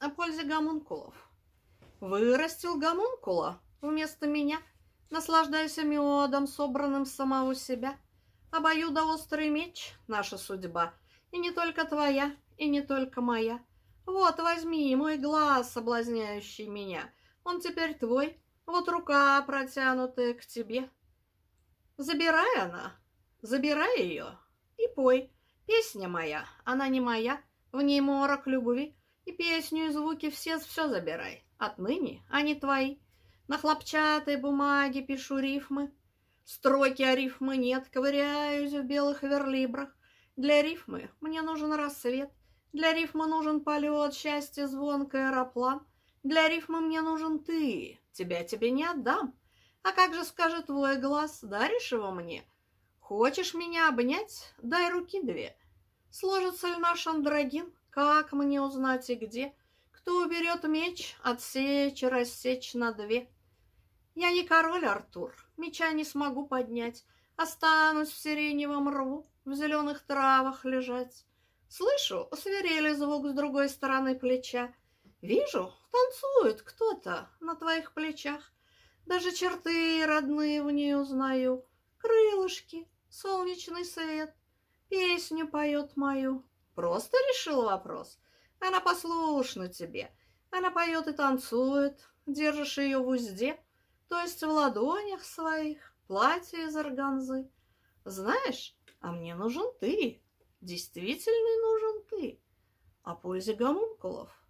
о пользе гомункулов. Вырастил гомункула вместо меня, наслаждаюсь медом, собранным самого себя. Обоюда острый меч — наша судьба, и не только твоя, и не только моя. Вот, возьми мой глаз, соблазняющий меня, он теперь твой, вот рука, протянутая к тебе. Забирай она, забирай ее и пой. Песня моя, она не моя, в ней морок любви, и песню, и звуки все, все забирай. Отныне они твои. На хлопчатой бумаге пишу рифмы. Строки, а рифмы нет, ковыряюсь в белых верлибрах. Для рифмы мне нужен рассвет. Для рифмы нужен полет, счастье, звонкое аэроплан. Для рифмы мне нужен ты, тебя тебе не отдам. А как же, скажет твой глаз, даришь его мне? Хочешь меня обнять? Дай руки две. Сложится ли наш андрогин? Как мне узнать и где? Кто уберет меч, отсечь, рассечь на две. Я не король, Артур, меча не смогу поднять. Останусь в сиреневом рву, в зеленых травах лежать. Слышу свирели звук с другой стороны плеча. Вижу, танцует кто-то на твоих плечах. Даже черты родные в ней узнаю. Крылышки, солнечный свет, песню поет мою. Просто решил вопрос. Она послушна тебе. Она поет и танцует. Держишь ее в узде, то есть в ладонях своих, платье из органзы. Знаешь, а мне нужен ты. Действительно нужен ты. О пользе гомункулов.